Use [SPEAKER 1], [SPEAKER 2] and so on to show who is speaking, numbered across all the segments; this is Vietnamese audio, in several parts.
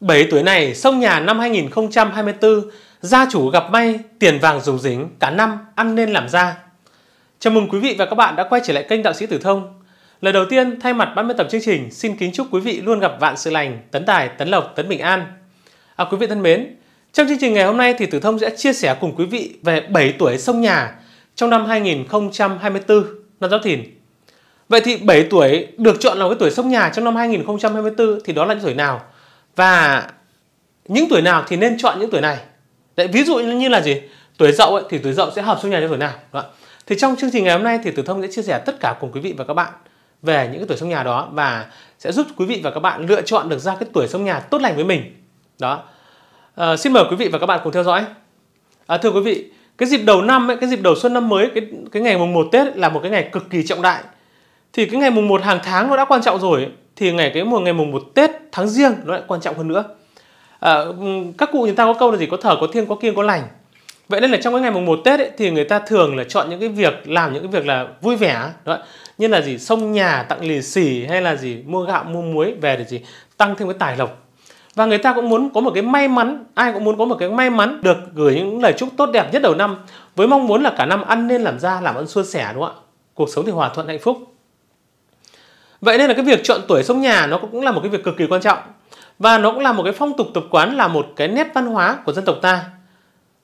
[SPEAKER 1] 7 tuổi này sông nhà năm 2024, gia chủ gặp may, tiền vàng dùng dính, cả năm ăn nên làm ra. Chào mừng quý vị và các bạn đã quay trở lại kênh Đạo sĩ Tử Thông. Lời đầu tiên, thay mặt ban biên tập chương trình, xin kính chúc quý vị luôn gặp vạn sự lành, tấn tài, tấn lộc, tấn bình an. À, quý vị thân mến, trong chương trình ngày hôm nay thì Tử Thông sẽ chia sẻ cùng quý vị về 7 tuổi sông nhà trong năm 2024, năm Giáp Thìn. Vậy thì 7 tuổi được chọn là cái tuổi sông nhà trong năm 2024 thì đó là những tuổi nào? và những tuổi nào thì nên chọn những tuổi này Đấy, ví dụ như là gì tuổi dậu ấy, thì tuổi dậu sẽ hợp xung nhà cho tuổi nào đó. thì trong chương trình ngày hôm nay thì tử thông sẽ chia sẻ tất cả cùng quý vị và các bạn về những cái tuổi sông nhà đó và sẽ giúp quý vị và các bạn lựa chọn được ra cái tuổi sông nhà tốt lành với mình đó à, xin mời quý vị và các bạn cùng theo dõi à, thưa quý vị cái dịp đầu năm ấy, cái dịp đầu xuân năm mới cái cái ngày mùng 1 tết ấy, là một cái ngày cực kỳ trọng đại thì cái ngày mùng 1 hàng tháng nó đã quan trọng rồi ấy thì ngày cái mùa ngày mùng một Tết tháng riêng nó lại quan trọng hơn nữa. À, các cụ người ta có câu là gì có thở có thiêng có kiêng có lành. Vậy nên là trong cái ngày mùng một Tết ấy, thì người ta thường là chọn những cái việc làm những cái việc là vui vẻ đó. Như là gì xông nhà tặng lì xì hay là gì mua gạo mua muối về để gì tăng thêm cái tài lộc và người ta cũng muốn có một cái may mắn ai cũng muốn có một cái may mắn được gửi những lời chúc tốt đẹp nhất đầu năm với mong muốn là cả năm ăn nên làm ra làm ăn suôn sẻ đúng không ạ cuộc sống thì hòa thuận hạnh phúc Vậy nên là cái việc chọn tuổi sông nhà nó cũng là một cái việc cực kỳ quan trọng và nó cũng là một cái phong tục tập quán là một cái nét văn hóa của dân tộc ta.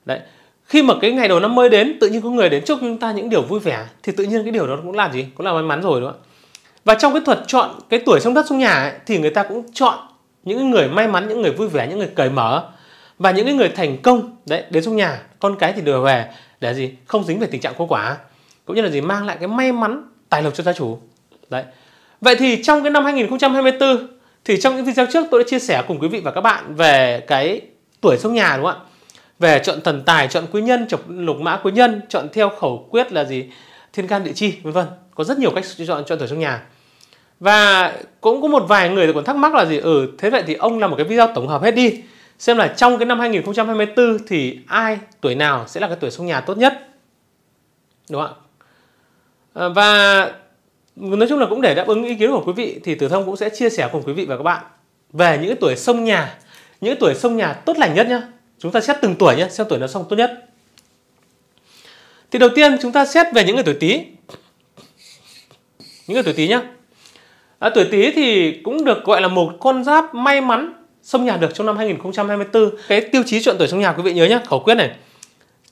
[SPEAKER 1] Đấy, khi mà cái ngày đầu năm mới đến tự nhiên có người đến chúc chúng ta những điều vui vẻ thì tự nhiên cái điều đó cũng là gì? Cũng là may mắn rồi đúng không ạ? Và trong cái thuật chọn cái tuổi sông đất sông nhà ấy, thì người ta cũng chọn những người may mắn, những người vui vẻ, những người cởi mở và những cái người thành công đấy đến trong nhà con cái thì đưa về để gì không dính về tình trạng cô quả cũng như là gì mang lại cái may mắn tài lộc cho gia chủ đấy Vậy thì trong cái năm 2024 thì trong những video trước tôi đã chia sẻ cùng quý vị và các bạn về cái tuổi sống nhà đúng không ạ? Về chọn thần tài, chọn quý nhân, chọn lục mã quý nhân, chọn theo khẩu quyết là gì? Thiên can địa chi, vân vân. Có rất nhiều cách chọn chọn tuổi sống nhà. Và cũng có một vài người còn thắc mắc là gì? Ừ, thế vậy thì ông làm một cái video tổng hợp hết đi. Xem là trong cái năm 2024 thì ai, tuổi nào sẽ là cái tuổi sống nhà tốt nhất. Đúng không ạ? Ờ, và nói chung là cũng để đáp ứng ý kiến của quý vị thì Tử Thông cũng sẽ chia sẻ cùng quý vị và các bạn về những tuổi sông nhà, những tuổi sông nhà tốt lành nhất nhá. Chúng ta xét từng tuổi nhé, xem tuổi nào sông tốt nhất. Thì đầu tiên chúng ta xét về những người tuổi Tý. Những người tuổi Tý nhá. À, tuổi Tý thì cũng được gọi là một con giáp may mắn sông nhà được trong năm 2024. Cái tiêu chí chọn tuổi sông nhà quý vị nhớ nhé, khẩu quyết này.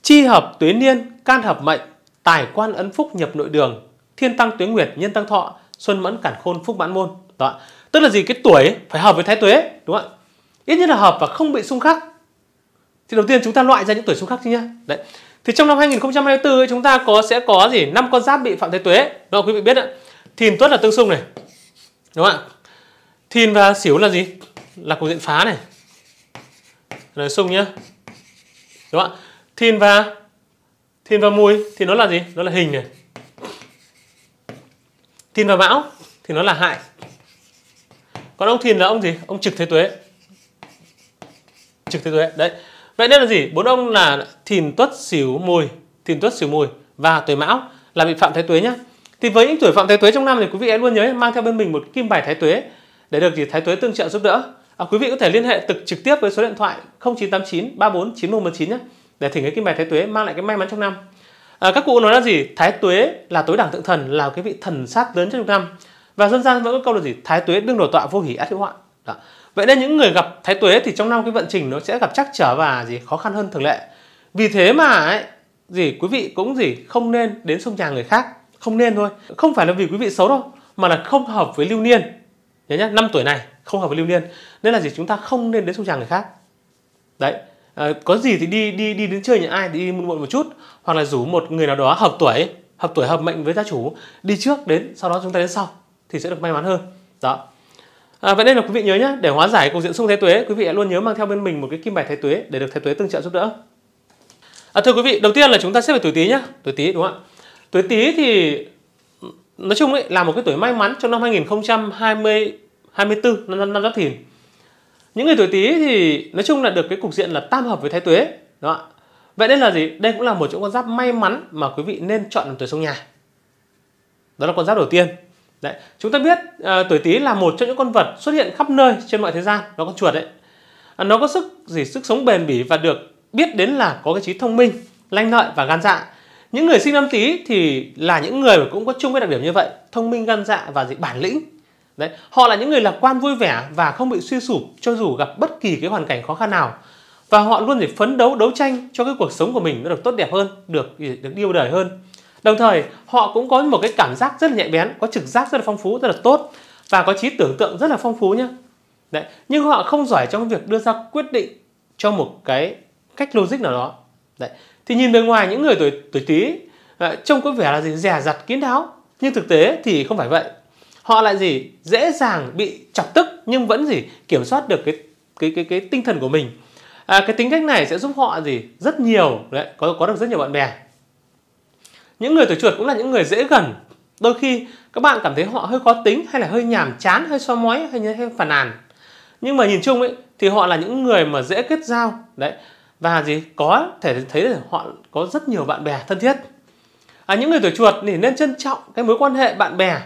[SPEAKER 1] Chi hợp tuyến niên, can hợp mệnh, tài quan ấn phúc nhập nội đường, thiên tăng tuế nguyệt nhân tăng thọ xuân mẫn cản khôn phúc mãn môn đó tức là gì cái tuổi phải hợp với thái tuế đúng không ạ ít nhất là hợp và không bị xung khắc thì đầu tiên chúng ta loại ra những tuổi xung khắc chứ nhá đấy thì trong năm 2024 ấy, chúng ta có sẽ có gì năm con giáp bị phạm thái tuế đó quý vị biết ạ thìn tuất là tương xung này đúng không ạ thìn và xỉu là gì là cục diện phá này là xung nhá đúng không ạ thìn và thìn và mùi thì nó là gì nó là hình này Thìn và Mão thì nó là hại. Còn ông Thìn là ông gì? Ông trực thế tuế. Trực thế tuế. Đấy. Vậy nên là gì? Bốn ông là Thìn, Tuất, Sửu, Mùi, Thìn, Tuất, Sửu, Mùi và tuổi Mão là bị phạm thái tuế nhá. Thì với những tuổi phạm thái tuế trong năm thì quý vị hãy luôn nhớ mang theo bên mình một kim bài thái tuế để được gì thái tuế tương trợ giúp đỡ. À, quý vị có thể liên hệ trực trực tiếp với số điện thoại 0989 34 9119 nhé để thỉnh cái kim bài thái tuế mang lại cái may mắn trong năm à, các cụ nói là gì thái tuế là tối đẳng thượng thần là cái vị thần sát lớn trong năm và dân gian vẫn có câu là gì thái tuế đương đổ tọa vô hỷ át hữu hoạn đó. vậy nên những người gặp thái tuế thì trong năm cái vận trình nó sẽ gặp chắc trở và gì khó khăn hơn thường lệ vì thế mà ấy, gì quý vị cũng gì không nên đến sông nhà người khác không nên thôi không phải là vì quý vị xấu đâu mà là không hợp với lưu niên nhớ nhá năm tuổi này không hợp với lưu niên nên là gì chúng ta không nên đến sông nhà người khác đấy à, có gì thì đi đi đi đến chơi nhà ai thì đi muộn một chút hoặc là rủ một người nào đó hợp tuổi hợp tuổi hợp mệnh với gia chủ đi trước đến sau đó chúng ta đến sau thì sẽ được may mắn hơn đó à, vậy nên là quý vị nhớ nhé để hóa giải cục diện xung thế tuế quý vị hãy luôn nhớ mang theo bên mình một cái kim bài thái tuế để được thái tuế tương trợ giúp đỡ à, thưa quý vị đầu tiên là chúng ta sẽ về tuổi tý nhé tuổi tý đúng không ạ tuổi tý thì nói chung ấy là một cái tuổi may mắn trong năm 2020 24 năm năm, năm giáp thìn những người tuổi tý thì nói chung là được cái cục diện là tam hợp với thái tuế đó Vậy nên là gì? Đây cũng là một trong con giáp may mắn mà quý vị nên chọn làm tuổi sông nhà. Đó là con giáp đầu tiên. Đấy. Chúng ta biết à, tuổi Tý là một trong những con vật xuất hiện khắp nơi trên mọi thế gian, nó con chuột đấy. À, nó có sức gì sức sống bền bỉ và được biết đến là có cái trí thông minh, lanh lợi và gan dạ. Những người sinh năm Tý thì là những người cũng có chung cái đặc điểm như vậy, thông minh, gan dạ và gì bản lĩnh. Đấy, họ là những người lạc quan vui vẻ và không bị suy sụp cho dù gặp bất kỳ cái hoàn cảnh khó khăn nào và họ luôn phải phấn đấu đấu tranh cho cái cuộc sống của mình nó được tốt đẹp hơn được ừ, được yêu đời hơn đồng thời họ cũng có một cái cảm giác rất là nhạy bén có trực giác rất là phong phú rất là tốt và có trí tưởng tượng rất là phong phú nhé Đấy. nhưng họ không giỏi trong việc đưa ra quyết định cho một cái cách logic nào đó Đấy. thì nhìn bề ngoài những người tuổi tuổi tý ờ, trông có vẻ là gì dè dặt kín đáo nhưng thực tế thì không phải vậy họ lại gì dễ dàng bị chọc tức nhưng vẫn gì kiểm soát được cái cái cái cái tinh thần của mình à, cái tính cách này sẽ giúp họ gì rất nhiều đấy có có được rất nhiều bạn bè những người tuổi chuột cũng là những người dễ gần đôi khi các bạn cảm thấy họ hơi khó tính hay là hơi nhàm chán hơi so mói hay, như hay phàn nàn nhưng mà nhìn chung ấy thì họ là những người mà dễ kết giao đấy và gì có thể thấy là họ có rất nhiều bạn bè thân thiết à, những người tuổi chuột thì nên trân trọng cái mối quan hệ bạn bè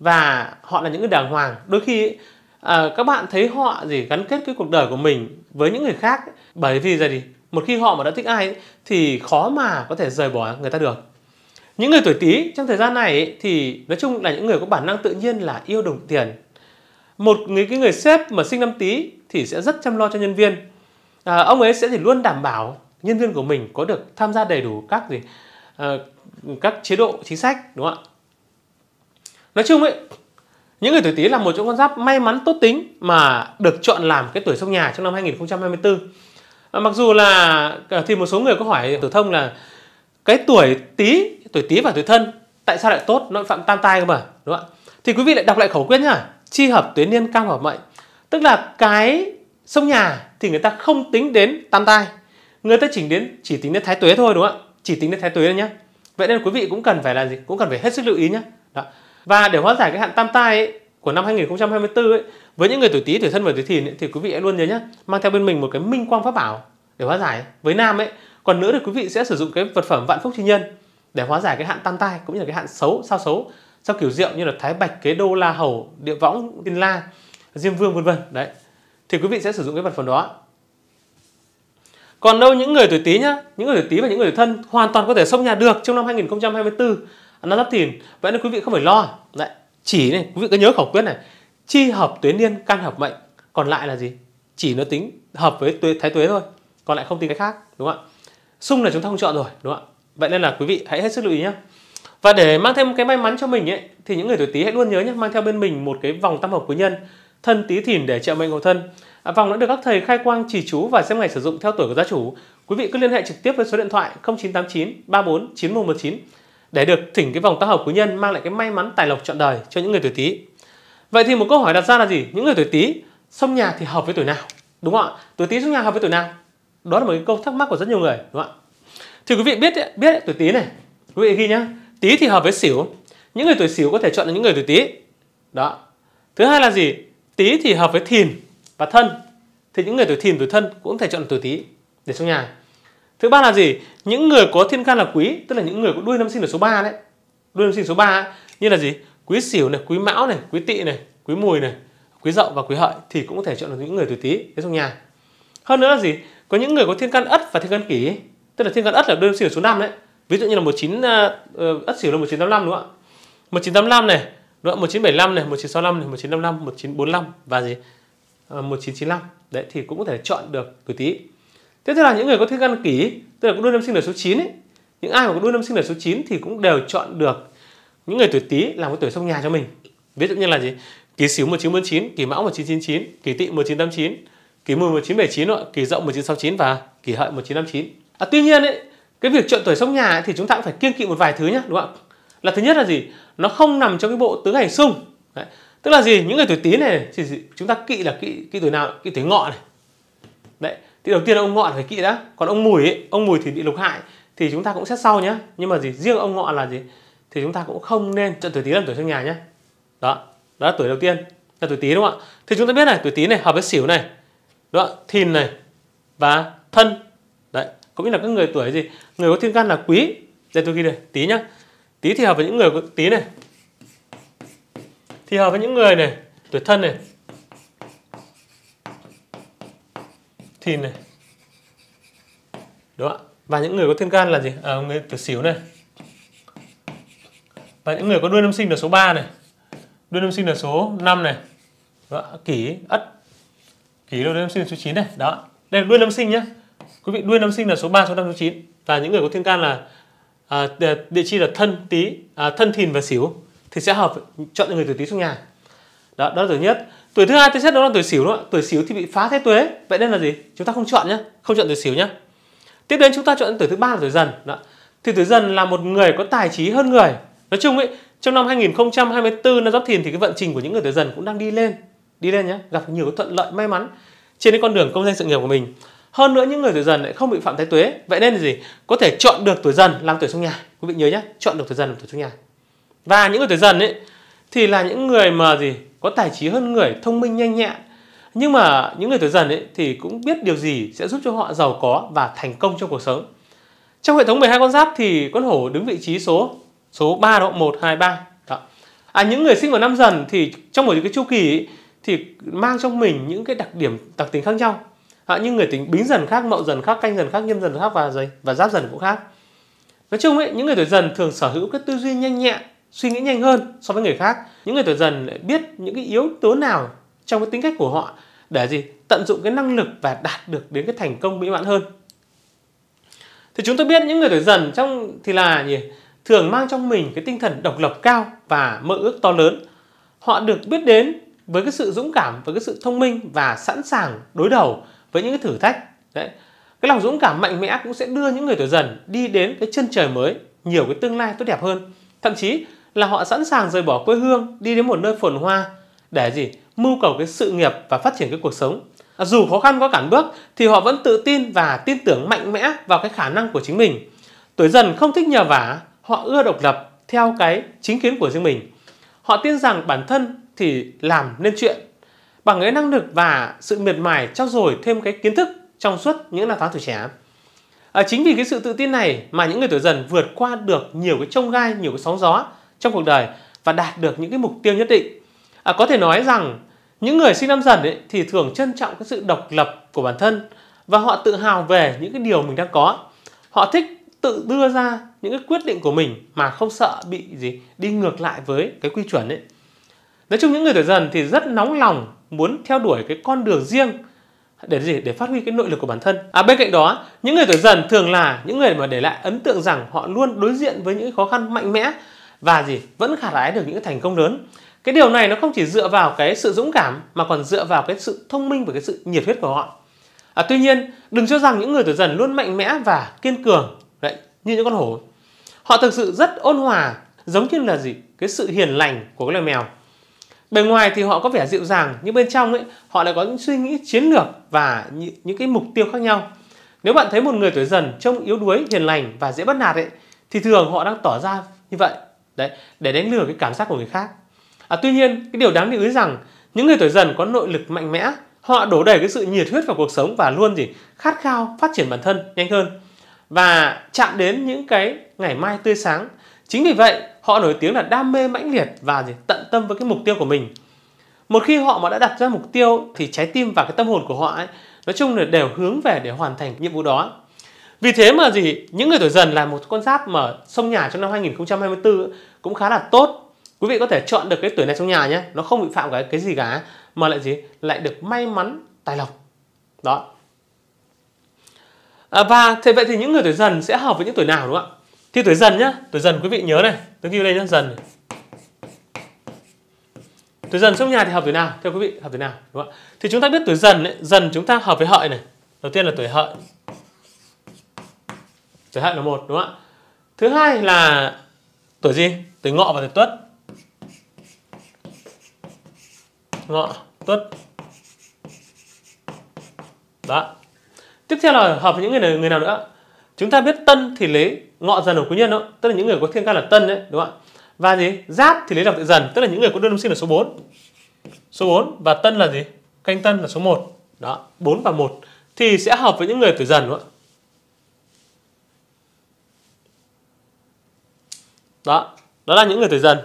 [SPEAKER 1] và họ là những người đàng hoàng đôi khi ấy, à, các bạn thấy họ gì gắn kết cái cuộc đời của mình với những người khác ấy. bởi vì giờ thì một khi họ mà đã thích ai ấy, thì khó mà có thể rời bỏ người ta được những người tuổi tý trong thời gian này ấy, thì nói chung là những người có bản năng tự nhiên là yêu đồng tiền một người cái người sếp mà sinh năm tý thì sẽ rất chăm lo cho nhân viên à, ông ấy sẽ thì luôn đảm bảo nhân viên của mình có được tham gia đầy đủ các gì à, các chế độ chính sách đúng không ạ nói chung ấy những người tuổi Tý là một trong con giáp may mắn tốt tính mà được chọn làm cái tuổi sông nhà trong năm 2024. À, mặc dù là ờ, thì một số người có hỏi tử thông là cái tuổi Tý, tuổi Tý và tuổi Thân tại sao lại tốt nó phạm tam tai cơ mà, đúng không ạ? Thì quý vị lại đọc lại khẩu quyết nhá. Chi hợp tuyến niên cam hợp mệnh. Tức là cái sông nhà thì người ta không tính đến tam tai. Người ta chỉ đến chỉ tính đến thái tuế thôi đúng không ạ? Chỉ tính đến thái tuế thôi nhá. Vậy nên quý vị cũng cần phải là gì? Cũng cần phải hết sức lưu ý nhá. Đó. Và để hóa giải cái hạn tam tai ấy, của năm 2024 ấy, với những người tuổi Tý, tuổi Thân và tuổi Thìn ấy, thì quý vị hãy luôn nhớ nhé, mang theo bên mình một cái minh quang pháp bảo để hóa giải. Với nam ấy, còn nữ thì quý vị sẽ sử dụng cái vật phẩm vạn phúc chi nhân để hóa giải cái hạn tam tai cũng như là cái hạn xấu, sao xấu, sao kiểu rượu như là thái bạch, kế đô, la hầu, địa võng, tiên la, diêm vương vân vân. Đấy. Thì quý vị sẽ sử dụng cái vật phẩm đó. Còn đâu những người tuổi Tý nhá, những người tuổi Tý và những người tuổi Thân hoàn toàn có thể xông nhà được trong năm 2024 nó giáp thìn vậy nên quý vị không phải lo Đấy, chỉ này quý vị cứ nhớ khẩu quyết này chi hợp tuyến niên can hợp mệnh còn lại là gì chỉ nó tính hợp với tuế, thái tuế thôi còn lại không tính cái khác đúng không ạ xung là chúng ta không chọn rồi đúng không ạ vậy nên là quý vị hãy hết sức lưu ý nhé và để mang thêm cái may mắn cho mình ấy thì những người tuổi tý hãy luôn nhớ nhé mang theo bên mình một cái vòng tam hợp quý nhân thân tý thìn để trợ mệnh hậu thân à, vòng đã được các thầy khai quang chỉ chú và xem ngày sử dụng theo tuổi của gia chủ quý vị cứ liên hệ trực tiếp với số điện thoại 0989 34 9119 để được thỉnh cái vòng tam hợp quý nhân mang lại cái may mắn tài lộc trọn đời cho những người tuổi tý vậy thì một câu hỏi đặt ra là gì những người tuổi tý xông nhà thì hợp với tuổi nào đúng không ạ tuổi tý xông nhà hợp với tuổi nào đó là một cái câu thắc mắc của rất nhiều người đúng không ạ thì quý vị biết biết tuổi tý này quý vị ghi nhá tý thì hợp với xỉu những người tuổi xỉu có thể chọn là những người tuổi tý đó thứ hai là gì tý thì hợp với thìn và thân thì những người tuổi thìn tuổi thân cũng có thể chọn là tuổi tý để xông nhà thứ ba là gì những người có thiên can là quý tức là những người có đuôi năm sinh là số 3 đấy đuôi năm sinh số 3 ấy, như là gì quý sửu này quý mão này quý tỵ này quý mùi này quý dậu và quý hợi thì cũng có thể chọn được những người tuổi tý thế trong nhà hơn nữa là gì có những người có thiên can ất và thiên can kỷ tức là thiên can ất là đuôi năm sinh là số 5 đấy ví dụ như là 19 uh, ờ, ờ, ất sửu là 1985 đúng không ạ 1985 này đúng không? 1975 này 1965 này 1955 1945 và gì uh, ờ, 1995 đấy thì cũng có thể chọn được tuổi tý Tiếp theo là những người có thiên can kỷ, tức là có đuôi năm sinh là số 9 ấy. Những ai mà có đuôi năm sinh là số 9 thì cũng đều chọn được những người tuổi Tý làm một tuổi sông nhà cho mình. Ví dụ như là gì? Kỷ Sửu 1949, Kỷ Mão 1999, Kỷ Tỵ 1989, Kỷ Mùi 1979, Kỷ Dậu 1969 và Kỷ Hợi 1959. À, tuy nhiên ấy, cái việc chọn tuổi sông nhà ấy, thì chúng ta cũng phải kiêng kỵ một vài thứ nhá, đúng không ạ? Là thứ nhất là gì? Nó không nằm trong cái bộ tứ hành xung. Đấy. Tức là gì? Những người tuổi Tý này thì chúng ta kỵ là kỵ kỵ tuổi nào? Kỵ tuổi Ngọ này. Đấy, thì đầu tiên là ông ngọn phải kỵ đã còn ông mùi ấy, ông mùi thì bị lục hại thì chúng ta cũng xét sau nhé nhưng mà gì riêng ông ngọn là gì thì chúng ta cũng không nên chọn tuổi tí làm tuổi trong nhà nhé đó đó là tuổi đầu tiên là tuổi tí đúng không ạ thì chúng ta biết này tuổi tí này hợp với xỉu này đúng không? thìn này và thân đấy cũng như là các người tuổi gì người có thiên can là quý đây tôi ghi đây tí nhá tí thì hợp với những người có tí này thì hợp với những người này tuổi thân này thìn này đúng không và những người có thiên can là gì à, người tuổi xỉu này và những người có đuôi năm sinh là số 3 này đuôi năm sinh là số 5 này đó. kỷ ất kỷ đuôi năm sinh là số 9 này đó đây là đuôi năm sinh nhé quý vị đuôi năm sinh là số 3, số 5, số 9 và những người có thiên can là à, địa chi là thân tí à, thân thìn và xỉu thì sẽ hợp chọn những người tuổi tí trong nhà đó đó là thứ nhất tuổi thứ hai tôi xét đó là tuổi xỉu đó tuổi xỉu thì bị phá thế tuế vậy nên là gì chúng ta không chọn nhé không chọn tuổi xỉu nhé tiếp đến chúng ta chọn tuổi thứ ba là tuổi dần đó. thì tuổi dần là một người có tài trí hơn người nói chung ấy trong năm 2024 năm giáp thìn thì cái vận trình của những người tuổi dần cũng đang đi lên đi lên nhé gặp nhiều cái thuận lợi may mắn trên cái con đường công danh sự nghiệp của mình hơn nữa những người tuổi dần lại không bị phạm thái tuế vậy nên là gì có thể chọn được tuổi dần làm tuổi trong nhà quý vị nhớ nhé chọn được tuổi dần làm tuổi trong nhà và những người tuổi dần ấy thì là những người mà gì có tài trí hơn người, thông minh nhanh nhẹn. Nhưng mà những người tuổi dần ấy thì cũng biết điều gì sẽ giúp cho họ giàu có và thành công trong cuộc sống. Trong hệ thống 12 con giáp thì con hổ đứng vị trí số số 3 đó, 1 2 3. Đó. À những người sinh vào năm dần thì trong một cái chu kỳ ấy, thì mang trong mình những cái đặc điểm đặc tính khác nhau. À, nhưng người tính bính dần khác, mậu dần khác, canh dần khác, nhâm dần khác và và giáp dần cũng khác. Nói chung ấy, những người tuổi dần thường sở hữu cái tư duy nhanh nhẹn, suy nghĩ nhanh hơn so với người khác những người tuổi dần lại biết những cái yếu tố nào trong cái tính cách của họ để gì tận dụng cái năng lực và đạt được đến cái thành công mỹ mãn hơn thì chúng tôi biết những người tuổi dần trong thì là gì thường mang trong mình cái tinh thần độc lập cao và mơ ước to lớn họ được biết đến với cái sự dũng cảm với cái sự thông minh và sẵn sàng đối đầu với những cái thử thách đấy cái lòng dũng cảm mạnh mẽ cũng sẽ đưa những người tuổi dần đi đến cái chân trời mới nhiều cái tương lai tốt đẹp hơn thậm chí là họ sẵn sàng rời bỏ quê hương đi đến một nơi phồn hoa để gì mưu cầu cái sự nghiệp và phát triển cái cuộc sống à, dù khó khăn có cản bước thì họ vẫn tự tin và tin tưởng mạnh mẽ vào cái khả năng của chính mình tuổi dần không thích nhờ vả họ ưa độc lập theo cái chính kiến của riêng mình họ tin rằng bản thân thì làm nên chuyện bằng cái năng lực và sự miệt mài trao dồi thêm cái kiến thức trong suốt những năm tháng tuổi trẻ à, chính vì cái sự tự tin này mà những người tuổi dần vượt qua được nhiều cái trông gai nhiều cái sóng gió trong cuộc đời và đạt được những cái mục tiêu nhất định. À, có thể nói rằng những người sinh năm dần ấy, thì thường trân trọng cái sự độc lập của bản thân và họ tự hào về những cái điều mình đang có. Họ thích tự đưa ra những cái quyết định của mình mà không sợ bị gì đi ngược lại với cái quy chuẩn ấy. Nói chung những người tuổi dần thì rất nóng lòng muốn theo đuổi cái con đường riêng để gì để phát huy cái nội lực của bản thân. À bên cạnh đó, những người tuổi dần thường là những người mà để lại ấn tượng rằng họ luôn đối diện với những khó khăn mạnh mẽ và gì vẫn gặt hái được những thành công lớn cái điều này nó không chỉ dựa vào cái sự dũng cảm mà còn dựa vào cái sự thông minh và cái sự nhiệt huyết của họ à, tuy nhiên đừng cho rằng những người tuổi dần luôn mạnh mẽ và kiên cường đấy, như những con hổ họ thực sự rất ôn hòa giống như là gì cái sự hiền lành của cái loài mèo bề ngoài thì họ có vẻ dịu dàng nhưng bên trong ấy họ lại có những suy nghĩ chiến lược và những cái mục tiêu khác nhau nếu bạn thấy một người tuổi dần trông yếu đuối hiền lành và dễ bắt nạt ấy thì thường họ đang tỏ ra như vậy đấy để đánh lừa cái cảm giác của người khác à, tuy nhiên cái điều đáng lưu ý rằng những người tuổi dần có nội lực mạnh mẽ họ đổ đầy cái sự nhiệt huyết vào cuộc sống và luôn gì khát khao phát triển bản thân nhanh hơn và chạm đến những cái ngày mai tươi sáng chính vì vậy họ nổi tiếng là đam mê mãnh liệt và gì tận tâm với cái mục tiêu của mình một khi họ mà đã đặt ra mục tiêu thì trái tim và cái tâm hồn của họ ấy, nói chung là đều hướng về để hoàn thành nhiệm vụ đó vì thế mà gì những người tuổi dần là một con giáp mà sông nhà trong năm 2024 cũng khá là tốt. Quý vị có thể chọn được cái tuổi này trong nhà nhé, nó không bị phạm cái cái gì cả mà lại gì lại được may mắn tài lộc. Đó. À, và thế vậy thì những người tuổi dần sẽ hợp với những tuổi nào đúng không ạ? Thì tuổi dần nhá, tuổi dần quý vị nhớ này, tôi ghi lên nhá, dần. Tuổi dần trong nhà thì hợp tuổi nào? theo quý vị, hợp tuổi nào? Đúng không ạ? Thì chúng ta biết tuổi dần ấy, dần chúng ta hợp với hợi này. Đầu tiên là tuổi hợi giới hạn là một đúng không ạ thứ hai là tuổi gì tuổi ngọ và tuổi tuất ngọ tuất đó tiếp theo là hợp với những người nào, người nào nữa chúng ta biết tân thì lấy ngọ dần ở quý nhân đó tức là những người có thiên can là tân đấy đúng không ạ và gì giáp thì lấy đọc tự dần tức là những người có đơn sinh là số 4 số 4 và tân là gì canh tân là số 1 đó 4 và 1 thì sẽ hợp với những người tuổi dần đúng không ạ đó đó là những người tuổi dần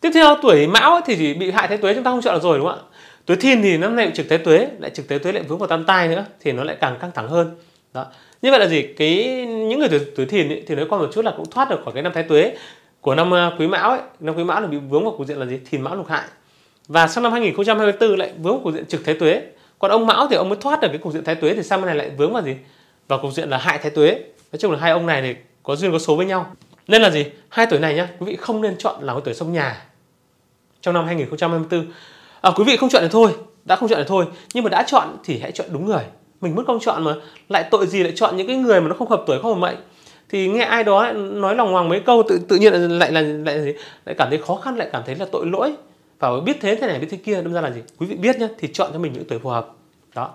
[SPEAKER 1] tiếp theo tuổi mão thì chỉ bị hại thái tuế chúng ta không chọn được rồi đúng không ạ tuổi thìn thì năm nay trực thái tuế lại trực thái tuế lại vướng vào tam tai nữa thì nó lại càng căng thẳng hơn đó như vậy là gì cái những người tuổi, tuổi thìn ấy, thì nói qua một chút là cũng thoát được khỏi cái năm thái tuế của năm à, quý mão ấy năm quý mão là bị vướng vào cục diện là gì thìn mão lục hại và sang năm 2024 lại vướng vào cục diện trực thái tuế còn ông mão thì ông mới thoát được cái cục diện thái tuế thì sang bên này lại vướng vào gì vào cục diện là hại thái tuế nói chung là hai ông này thì có duyên có số với nhau nên là gì? Hai tuổi này nhá, quý vị không nên chọn là cái tuổi sông nhà trong năm 2024. À, quý vị không chọn được thôi, đã không chọn được thôi, nhưng mà đã chọn thì hãy chọn đúng người. Mình mất công chọn mà lại tội gì lại chọn những cái người mà nó không hợp tuổi không hợp mệnh thì nghe ai đó nói lòng hoàng mấy câu tự tự nhiên lại là lại lại, lại cảm thấy khó khăn lại cảm thấy là tội lỗi và biết thế thế này biết thế kia đâm ra là gì quý vị biết nhá thì chọn cho mình những tuổi phù hợp đó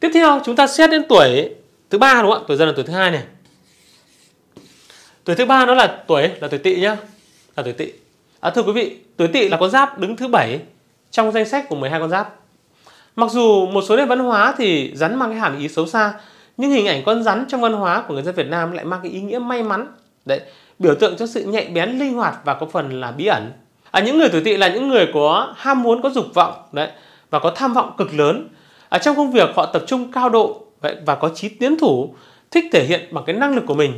[SPEAKER 1] tiếp theo chúng ta xét đến tuổi thứ ba đúng không ạ tuổi dần là tuổi thứ hai này tuổi thứ ba nó là tuổi là tuổi tỵ nhá là tuổi tỵ à, thưa quý vị tuổi tỵ là con giáp đứng thứ bảy trong danh sách của 12 con giáp mặc dù một số nền văn hóa thì rắn mang cái hàm ý xấu xa nhưng hình ảnh con rắn trong văn hóa của người dân Việt Nam lại mang cái ý nghĩa may mắn đấy biểu tượng cho sự nhạy bén linh hoạt và có phần là bí ẩn à, những người tuổi tỵ là những người có ham muốn có dục vọng đấy và có tham vọng cực lớn à, trong công việc họ tập trung cao độ vậy và có trí tiến thủ thích thể hiện bằng cái năng lực của mình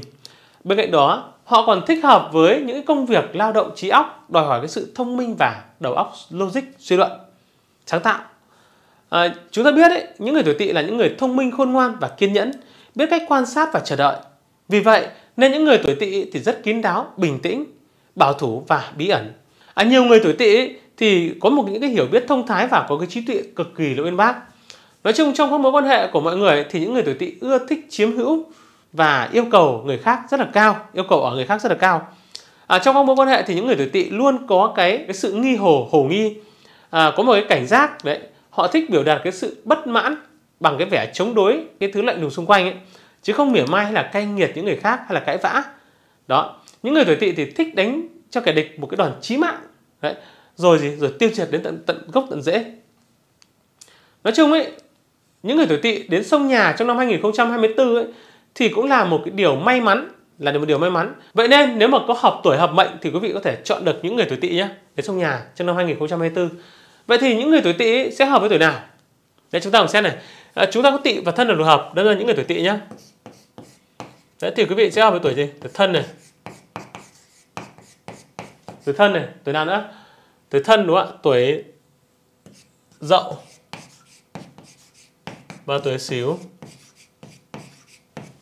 [SPEAKER 1] Bên cạnh đó, họ còn thích hợp với những công việc lao động trí óc đòi hỏi cái sự thông minh và đầu óc logic suy luận sáng tạo à, chúng ta biết ấy, những người tuổi tỵ là những người thông minh khôn ngoan và kiên nhẫn biết cách quan sát và chờ đợi vì vậy nên những người tuổi tỵ thì rất kín đáo bình tĩnh bảo thủ và bí ẩn à, nhiều người tuổi tỵ thì có một những cái hiểu biết thông thái và có cái trí tuệ cực kỳ là uyên bác nói chung trong các mối quan hệ của mọi người thì những người tuổi tỵ ưa thích chiếm hữu và yêu cầu người khác rất là cao yêu cầu ở người khác rất là cao à, trong các mối quan hệ thì những người tuổi tỵ luôn có cái cái sự nghi hồ hồ nghi à, có một cái cảnh giác đấy họ thích biểu đạt cái sự bất mãn bằng cái vẻ chống đối cái thứ lạnh lùng xung quanh ấy chứ không mỉa mai hay là cay nghiệt những người khác hay là cãi vã đó những người tuổi tỵ thì thích đánh cho kẻ địch một cái đòn chí mạng đấy rồi gì rồi tiêu diệt đến tận tận gốc tận rễ nói chung ấy những người tuổi tỵ đến sông nhà trong năm 2024 ấy thì cũng là một cái điều may mắn là một điều may mắn. Vậy nên nếu mà có hợp tuổi hợp mệnh thì quý vị có thể chọn được những người tuổi Tỵ nhé để trong nhà trong năm 2024. Vậy thì những người tuổi Tỵ sẽ hợp với tuổi nào? để chúng ta cùng xem này. À, chúng ta có Tỵ và Thân là lục hợp, đó là những người tuổi Tỵ nhé Đấy thì quý vị sẽ hợp với tuổi gì? Tuổi Thân này. Tuổi Thân này, tuổi nào nữa? Tuổi Thân đúng không ạ? Tuổi Dậu và tuổi xíu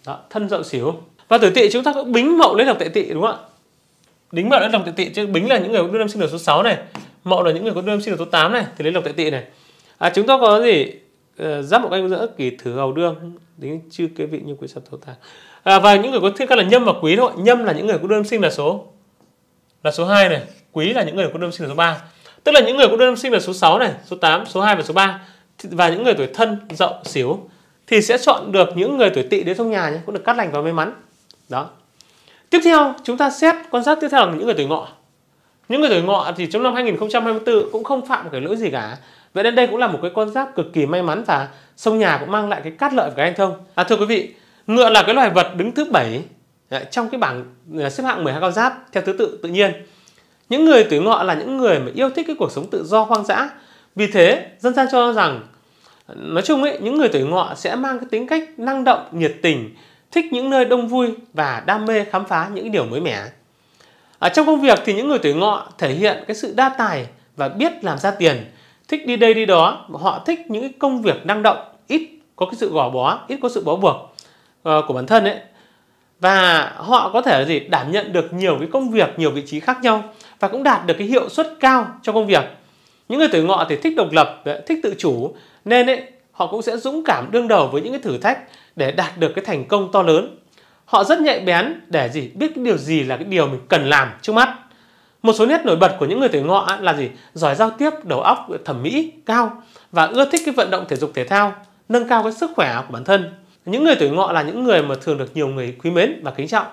[SPEAKER 1] đó, thân rộng xỉu. Và tuổi tỵ chúng ta có bính mậu lấy lòng tệ tỵ đúng không ạ? Đính mậu lấy lòng tệ tỵ chứ bính là những người có đơn âm sinh được số 6 này, mậu là những người có đơn âm sinh được số 8 này thì lấy lòng tệ tỵ này. À, chúng ta có gì? Ờ, giáp một canh giữa kỳ thử hầu đương tính chư kế vị như quý sập thấu tàng à, và những người có thiên can là nhâm và quý thôi nhâm là những người có đơn sinh là số là số 2 này quý là những người có đơn sinh là số 3 tức là những người có đơn sinh là số 6 này số 8 số 2 và số 3 và những người tuổi thân dậu xíu thì sẽ chọn được những người tuổi tỵ đến trong nhà nhé cũng được cắt lành và may mắn đó tiếp theo chúng ta xét quan sát tiếp theo là những người tuổi ngọ những người tuổi ngọ thì trong năm 2024 cũng không phạm cái lỗi gì cả vậy nên đây cũng là một cái con giáp cực kỳ may mắn và sông nhà cũng mang lại cái cát lợi và cái anh thông à thưa quý vị ngựa là cái loài vật đứng thứ bảy à, trong cái bảng à, xếp hạng 12 con giáp theo thứ tự tự nhiên những người tuổi ngọ là những người mà yêu thích cái cuộc sống tự do hoang dã vì thế dân gian cho rằng nói chung ấy những người tuổi ngọ sẽ mang cái tính cách năng động nhiệt tình thích những nơi đông vui và đam mê khám phá những điều mới mẻ ở trong công việc thì những người tuổi ngọ thể hiện cái sự đa tài và biết làm ra tiền thích đi đây đi đó họ thích những cái công việc năng động ít có cái sự gò bó ít có sự bó buộc ờ, của bản thân ấy và họ có thể là gì đảm nhận được nhiều cái công việc nhiều vị trí khác nhau và cũng đạt được cái hiệu suất cao trong công việc những người tuổi ngọ thì thích độc lập thích tự chủ nên ấy, họ cũng sẽ dũng cảm đương đầu với những cái thử thách để đạt được cái thành công to lớn. Họ rất nhạy bén để gì biết cái điều gì là cái điều mình cần làm trước mắt. Một số nét nổi bật của những người tuổi ngọ là gì? Giỏi giao tiếp, đầu óc thẩm mỹ cao và ưa thích cái vận động thể dục thể thao, nâng cao cái sức khỏe của bản thân. Những người tuổi ngọ là những người mà thường được nhiều người quý mến và kính trọng.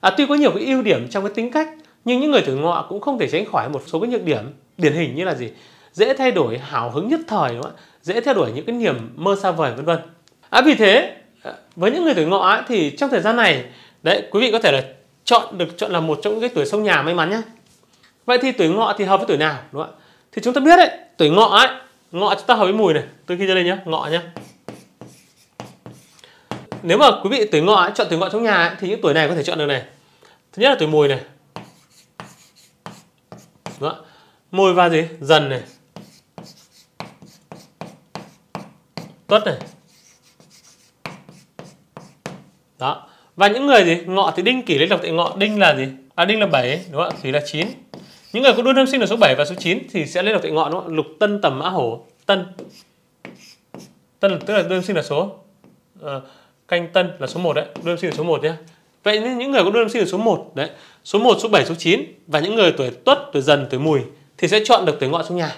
[SPEAKER 1] À, tuy có nhiều cái ưu điểm trong cái tính cách, nhưng những người tuổi ngọ cũng không thể tránh khỏi một số cái nhược điểm điển hình như là gì? Dễ thay đổi hào hứng nhất thời đúng không ạ? dễ theo đuổi những cái niềm mơ xa vời vân vân à, vì thế à, với những người tuổi ngọ ấy, thì trong thời gian này đấy quý vị có thể là chọn được chọn là một trong những cái tuổi sông nhà may mắn nhé vậy thì tuổi ngọ thì hợp với tuổi nào đúng không ạ thì chúng ta biết đấy tuổi ngọ ấy ngọ chúng ta hợp với mùi này tôi ghi cho lên nhé ngọ nhé nếu mà quý vị tuổi ngọ ấy, chọn tuổi ngọ trong nhà ấy, thì những tuổi này có thể chọn được này thứ nhất là tuổi mùi này đúng không? mùi và gì dần này tuất này đó và những người gì ngọ thì đinh kỷ lấy độc tại ngọ đinh là gì à đinh là 7 đúng không ạ khí là 9 những người có đuôi năm sinh là số 7 và số 9 thì sẽ lấy độc tại ngọ đúng không ạ lục tân tầm mã hổ tân tân tức là đuôi sinh là số à, canh tân là số 1 đấy đuôi sinh là số 1 nhé vậy nên những người có đuôi năm sinh là số 1 đấy số 1 số 7 số 9 và những người tuổi tuất tuổi dần tuổi mùi thì sẽ chọn được tuổi ngọ trong nhà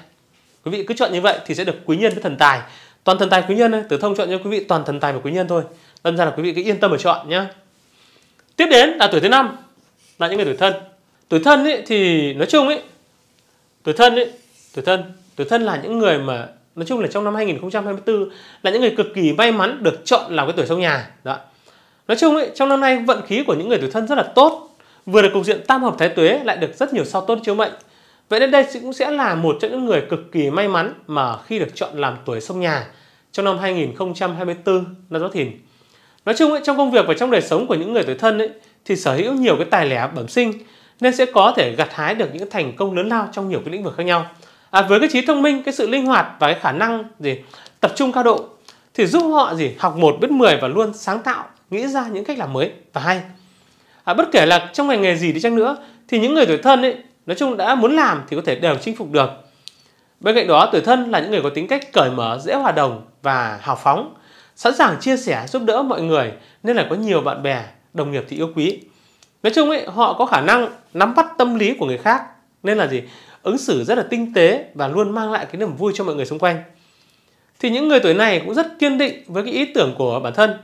[SPEAKER 1] quý vị cứ chọn như vậy thì sẽ được quý nhân với thần tài toàn thần tài quý nhân ấy, tử thông chọn cho quý vị toàn thần tài và quý nhân thôi đâm ra là quý vị cứ yên tâm mà chọn nhé tiếp đến là tuổi thứ năm là những người tuổi thân tuổi thân ấy thì nói chung ấy tuổi thân ấy tuổi thân tuổi thân là những người mà nói chung là trong năm 2024 là những người cực kỳ may mắn được chọn làm cái tuổi sông nhà đó nói chung ấy trong năm nay vận khí của những người tuổi thân rất là tốt vừa được cục diện tam hợp thái tuế lại được rất nhiều sao tốt chiếu mệnh Vậy nên đây cũng sẽ là một trong những người cực kỳ may mắn mà khi được chọn làm tuổi sông nhà trong năm 2024 năm Giáp Thìn. Nói chung ấy, trong công việc và trong đời sống của những người tuổi thân ấy, thì sở hữu nhiều cái tài lẻ bẩm sinh nên sẽ có thể gặt hái được những thành công lớn lao trong nhiều cái lĩnh vực khác nhau. À, với cái trí thông minh, cái sự linh hoạt và cái khả năng gì tập trung cao độ thì giúp họ gì học một biết 10 và luôn sáng tạo, nghĩ ra những cách làm mới và hay. À, bất kể là trong ngành nghề gì đi chăng nữa thì những người tuổi thân ấy nói chung đã muốn làm thì có thể đều chinh phục được bên cạnh đó tuổi thân là những người có tính cách cởi mở dễ hòa đồng và hào phóng sẵn sàng chia sẻ giúp đỡ mọi người nên là có nhiều bạn bè đồng nghiệp thì yêu quý nói chung ấy họ có khả năng nắm bắt tâm lý của người khác nên là gì ứng xử rất là tinh tế và luôn mang lại cái niềm vui cho mọi người xung quanh thì những người tuổi này cũng rất kiên định với cái ý tưởng của bản thân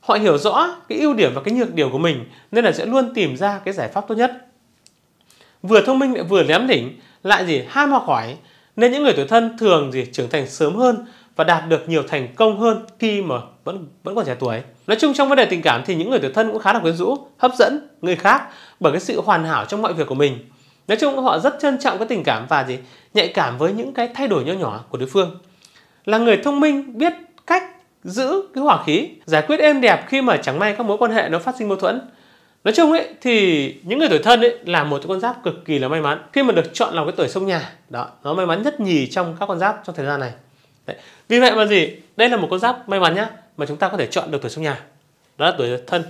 [SPEAKER 1] họ hiểu rõ cái ưu điểm và cái nhược điểm của mình nên là sẽ luôn tìm ra cái giải pháp tốt nhất vừa thông minh lại vừa lém đỉnh, lại gì ham học hỏi, nên những người tuổi thân thường gì trưởng thành sớm hơn và đạt được nhiều thành công hơn khi mà vẫn vẫn còn trẻ tuổi. Nói chung trong vấn đề tình cảm thì những người tuổi thân cũng khá là quyến rũ, hấp dẫn người khác bởi cái sự hoàn hảo trong mọi việc của mình. Nói chung họ rất trân trọng cái tình cảm và gì nhạy cảm với những cái thay đổi nhỏ nhỏ của đối phương. Là người thông minh biết cách giữ cái hỏa khí, giải quyết êm đẹp khi mà chẳng may các mối quan hệ nó phát sinh mâu thuẫn nói chung ấy thì những người tuổi thân ấy là một con giáp cực kỳ là may mắn khi mà được chọn làm cái tuổi sông nhà đó nó may mắn nhất nhì trong các con giáp trong thời gian này Đấy. vì vậy mà gì đây là một con giáp may mắn nhá mà chúng ta có thể chọn được tuổi sông nhà đó là tuổi thân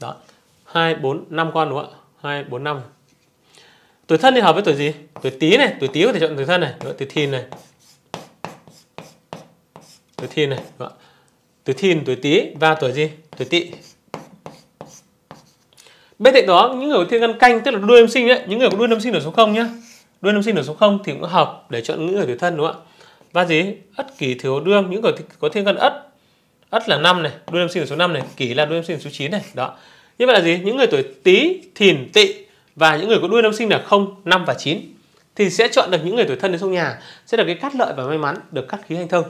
[SPEAKER 1] đó hai bốn năm con đúng không ạ hai bốn năm tuổi thân thì hợp với tuổi gì tuổi tý này tuổi tý có thể chọn tuổi thân này tuổi thìn này tuổi thìn này đúng không? tuổi thìn tuổi tý và tuổi gì tuổi tỵ bên cạnh đó những người có thiên căn canh tức là đuôi âm sinh ấy, những người có đuôi năm sinh ở số 0 nhá đuôi năm sinh ở số 0 thì cũng hợp để chọn những người tuổi thân đúng không ạ và gì ất kỷ thiếu đương những người có thiên căn ất ất là 5 này đuôi năm sinh ở số 5 này kỷ là đuôi năm sinh ở số 9 này đó như vậy là gì những người tuổi tý thìn tỵ và những người có đuôi năm sinh là 0 5 và 9 thì sẽ chọn được những người tuổi thân đến trong nhà sẽ được cái cát lợi và may mắn được các khí hành thông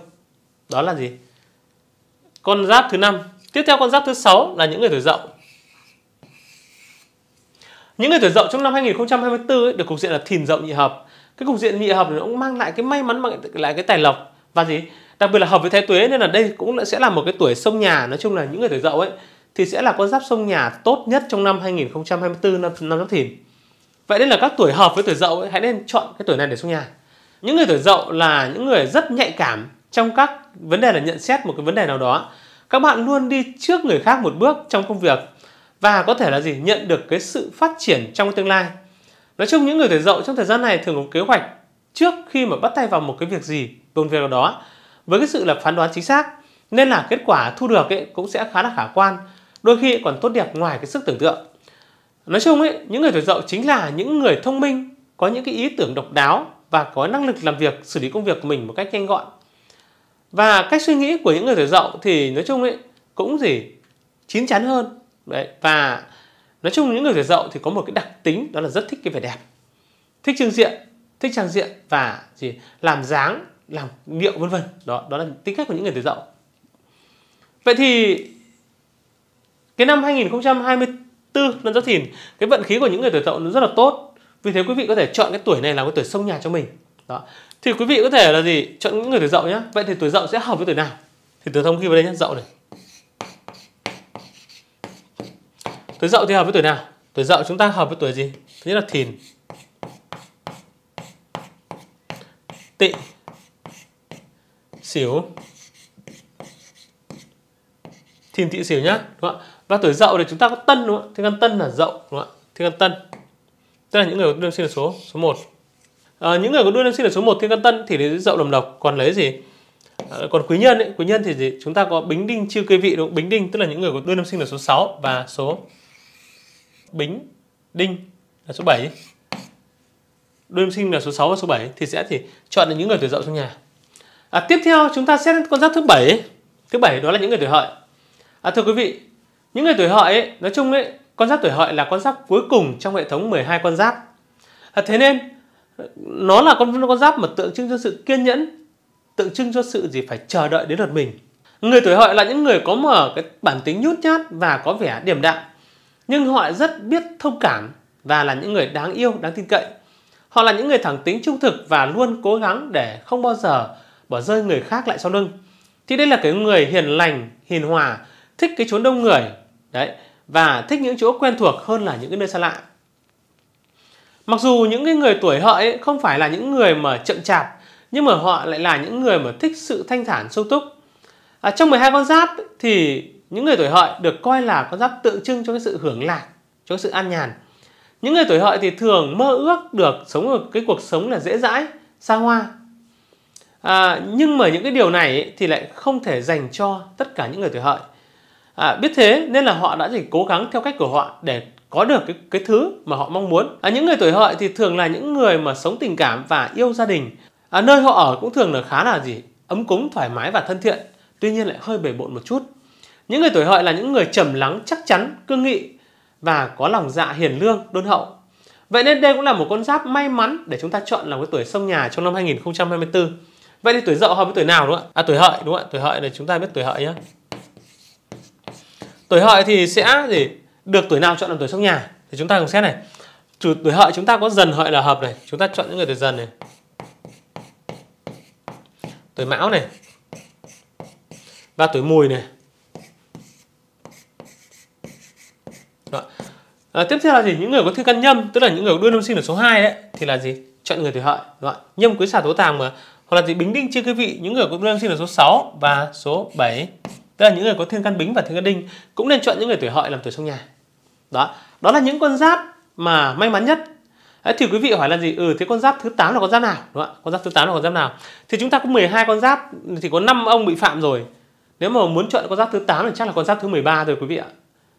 [SPEAKER 1] đó là gì con giáp thứ năm tiếp theo con giáp thứ sáu là những người tuổi dậu những người tuổi dậu trong năm 2024 ấy, được cục diện là thìn dậu nhị hợp cái cục diện nhị hợp thì nó cũng mang lại cái may mắn mang lại cái tài lộc và gì đặc biệt là hợp với thái tuế nên là đây cũng sẽ là một cái tuổi sông nhà nói chung là những người tuổi dậu ấy thì sẽ là con giáp sông nhà tốt nhất trong năm 2024 năm năm giáp thìn vậy nên là các tuổi hợp với tuổi dậu ấy, hãy nên chọn cái tuổi này để sông nhà những người tuổi dậu là những người rất nhạy cảm trong các vấn đề là nhận xét một cái vấn đề nào đó các bạn luôn đi trước người khác một bước trong công việc và có thể là gì nhận được cái sự phát triển trong tương lai nói chung những người tuổi dậu trong thời gian này thường có kế hoạch trước khi mà bắt tay vào một cái việc gì công việc nào đó với cái sự là phán đoán chính xác nên là kết quả thu được ấy cũng sẽ khá là khả quan đôi khi còn tốt đẹp ngoài cái sức tưởng tượng nói chung ấy những người tuổi dậu chính là những người thông minh có những cái ý tưởng độc đáo và có năng lực làm việc xử lý công việc của mình một cách nhanh gọn và cách suy nghĩ của những người tuổi dậu thì nói chung ấy cũng gì chín chắn hơn đấy và nói chung những người tuổi dậu thì có một cái đặc tính đó là rất thích cái vẻ đẹp thích trưng diện thích trang diện và gì làm dáng làm điệu vân vân đó đó là tính cách của những người tuổi dậu vậy thì cái năm 2024 năm giáp thìn cái vận khí của những người tuổi dậu nó rất là tốt vì thế quý vị có thể chọn cái tuổi này là cái tuổi sông nhà cho mình đó thì quý vị có thể là gì chọn những người tuổi dậu nhé vậy thì tuổi dậu sẽ hợp với tuổi nào thì từ thông khi vào đây nhé dậu này tuổi dậu thì hợp với tuổi nào tuổi dậu chúng ta hợp với tuổi gì thứ nhất là thìn tị xỉu thìn tị xỉu nhá đúng không ạ và tuổi dậu thì chúng ta có tân đúng không ạ thiên can tân là dậu đúng không ạ thiên can tân tức là những người đơn sinh là số số 1 à, những người có đuôi nam sinh là số 1 thiên can tân thì lấy dậu đồng lộc còn lấy gì à, còn quý nhân ấy, quý nhân thì gì chúng ta có bính đinh chưa kê vị đúng không? bính đinh tức là những người có đuôi nam sinh là số 6 và số bính đinh là số 7 đuôi nam sinh là số 6 và số 7 thì sẽ thì chọn được những người tuổi dậu trong nhà à, tiếp theo chúng ta xét con giáp thứ bảy thứ bảy đó là những người tuổi hợi à, thưa quý vị những người tuổi hợi ấy, nói chung ấy con giáp tuổi hợi là con giáp cuối cùng trong hệ thống 12 con giáp à, thế nên nó là con con giáp mà tượng trưng cho sự kiên nhẫn tượng trưng cho sự gì phải chờ đợi đến lượt mình người tuổi hợi là những người có mở cái bản tính nhút nhát và có vẻ điềm đạm nhưng họ rất biết thông cảm và là những người đáng yêu đáng tin cậy họ là những người thẳng tính trung thực và luôn cố gắng để không bao giờ bỏ rơi người khác lại sau lưng thì đây là cái người hiền lành hiền hòa thích cái chốn đông người đấy và thích những chỗ quen thuộc hơn là những cái nơi xa lạ Mặc dù những cái người tuổi hợi không phải là những người mà chậm chạp, nhưng mà họ lại là những người mà thích sự thanh thản sâu túc. À, trong 12 con giáp thì những người tuổi hợi được coi là con giáp tượng trưng cho cái sự hưởng lạc, cho cái sự an nhàn. Những người tuổi hợi thì thường mơ ước được sống một cái cuộc sống là dễ dãi, xa hoa. À, nhưng mà những cái điều này thì lại không thể dành cho tất cả những người tuổi hợi. À, biết thế nên là họ đã chỉ cố gắng theo cách của họ để có được cái, cái thứ mà họ mong muốn. À, những người tuổi hợi thì thường là những người mà sống tình cảm và yêu gia đình. À, nơi họ ở cũng thường là khá là gì ấm cúng, thoải mái và thân thiện. Tuy nhiên lại hơi bể bộn một chút. Những người tuổi hợi là những người trầm lắng, chắc chắn, cương nghị và có lòng dạ hiền lương, đôn hậu. Vậy nên đây cũng là một con giáp may mắn để chúng ta chọn làm cái tuổi sông nhà trong năm 2024. Vậy thì tuổi dậu hợp với tuổi nào đúng không ạ? À tuổi hợi đúng không ạ? Tuổi hợi này chúng ta biết tuổi hợi nhé tuổi hợi thì sẽ gì được tuổi nào chọn làm tuổi sóc nhà thì chúng ta cùng xét này tuổi hợi chúng ta có dần hợi là hợp này chúng ta chọn những người tuổi dần này tuổi mão này và tuổi mùi này Đó. À, tiếp theo là gì những người có thiên căn nhâm tức là những người đuôi năm sinh ở số 2 đấy thì là gì chọn người tuổi hợi Đúng nhâm quý xả tố tàng mà hoặc là gì bính đinh chia quý vị những người có đuôi năm sinh ở số 6 và số 7 tức là những người có thiên can bính và thiên can đinh cũng nên chọn những người tuổi hợi làm tuổi trong nhà đó đó là những con giáp mà may mắn nhất Đấy, thì quý vị hỏi là gì ừ thế con giáp thứ 8 là con giáp nào đúng không ạ con giáp thứ 8 là con giáp nào thì chúng ta có 12 con giáp thì có 5 ông bị phạm rồi nếu mà muốn chọn con giáp thứ 8 thì chắc là con giáp thứ 13 rồi quý vị ạ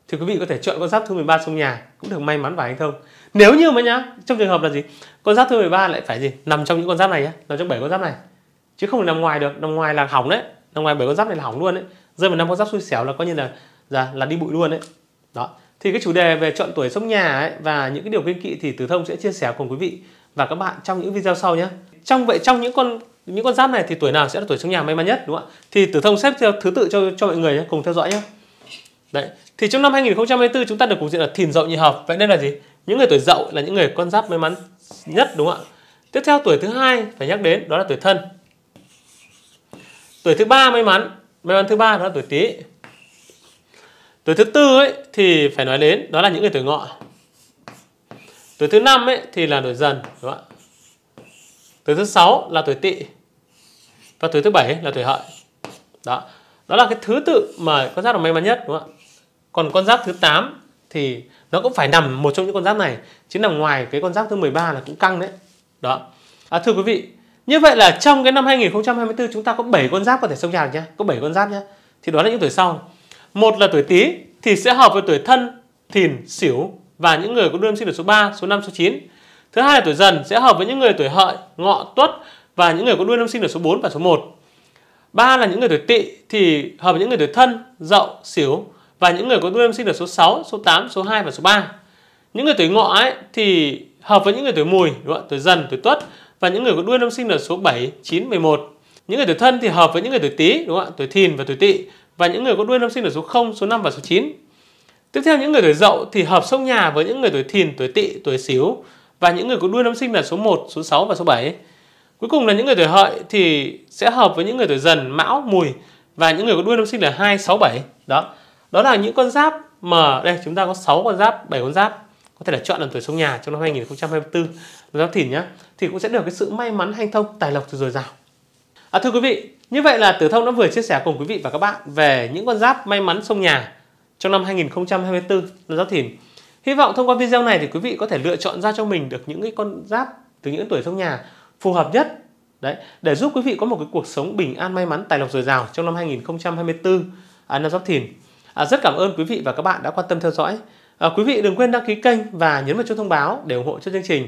[SPEAKER 1] thì quý vị có thể chọn con giáp thứ 13 trong nhà cũng được may mắn và anh thông nếu như mà nhá trong trường hợp là gì con giáp thứ 13 lại phải gì nằm trong những con giáp này nhá nằm trong bảy con giáp này chứ không được nằm ngoài được nằm ngoài là hỏng đấy nằm ngoài bảy con giáp này là hỏng luôn đấy rơi vào năm con giáp xui xẻo là coi như là là, dạ, là đi bụi luôn đấy đó thì cái chủ đề về chọn tuổi sống nhà ấy, và những cái điều kiên kỵ thì Tử Thông sẽ chia sẻ cùng quý vị và các bạn trong những video sau nhé. Trong vậy trong những con những con giáp này thì tuổi nào sẽ là tuổi sống nhà may mắn nhất đúng không ạ? Thì Tử Thông xếp theo thứ tự cho cho mọi người nhé, cùng theo dõi nhé. Đấy. Thì trong năm 2024 chúng ta được cục diện là thìn dậu nhị hợp. Vậy nên là gì? Những người tuổi dậu là những người con giáp may mắn nhất đúng không ạ? Tiếp theo tuổi thứ hai phải nhắc đến đó là tuổi thân. Tuổi thứ ba may mắn may mắn thứ ba đó là tuổi tý tuổi thứ tư ấy thì phải nói đến đó là những người tuổi ngọ tuổi thứ năm ấy thì là tuổi dần đúng không ạ tuổi thứ sáu là tuổi tỵ và tuổi thứ bảy là tuổi hợi đó đó là cái thứ tự mà con giáp là may mắn nhất đúng không ạ còn con giáp thứ 8 thì nó cũng phải nằm một trong những con giáp này chứ nằm ngoài cái con giáp thứ 13 là cũng căng đấy đó à, thưa quý vị như vậy là trong cái năm 2024 chúng ta có 7 con giáp có thể xông tràn nhé, có 7 con giáp nhé. Thì đó là những tuổi sau. Một là tuổi Tý thì sẽ hợp với tuổi Thân, Thìn, Sửu và những người có đơn sinh được số 3, số 5, số 9. Thứ hai là tuổi Dần sẽ hợp với những người tuổi Hợi, Ngọ, Tuất và những người có đuôi năm sinh được số 4 và số 1. Ba là những người tuổi Tỵ thì hợp với những người tuổi Thân, Dậu, Sửu và những người có đuôi năm sinh được số 6, số 8, số 2 và số 3. Những người tuổi Ngọ ấy thì hợp với những người tuổi Mùi, đúng không? tuổi Dần, tuổi Tuất và những người có đuôi năm sinh là số 7, 9, 11. Những người tuổi thân thì hợp với những người tuổi tý, đúng không ạ? Tuổi thìn và tuổi tỵ và những người có đuôi năm sinh là số 0, số 5 và số 9. Tiếp theo những người tuổi dậu thì hợp sông nhà với những người tuổi thìn, tuổi tỵ, tuổi xíu và những người có đuôi năm sinh là số 1, số 6 và số 7. Cuối cùng là những người tuổi hợi thì sẽ hợp với những người tuổi dần, mão, mùi và những người có đuôi năm sinh là 2, 6, 7. Đó. Đó là những con giáp mà đây chúng ta có 6 con giáp, 7 con giáp có thể là chọn làm tuổi sông nhà trong năm 2024 giáp thìn nhé thì cũng sẽ được cái sự may mắn hanh thông tài lộc từ dồi dào à, thưa quý vị như vậy là tử thông đã vừa chia sẻ cùng quý vị và các bạn về những con giáp may mắn sông nhà trong năm 2024 là giáp thìn hy vọng thông qua video này thì quý vị có thể lựa chọn ra cho mình được những cái con giáp từ những tuổi sông nhà phù hợp nhất đấy để giúp quý vị có một cái cuộc sống bình an may mắn tài lộc dồi dào trong năm 2024 à, năm giáp thìn à, rất cảm ơn quý vị và các bạn đã quan tâm theo dõi à, quý vị đừng quên đăng ký kênh và nhấn vào chuông thông báo để ủng hộ cho chương trình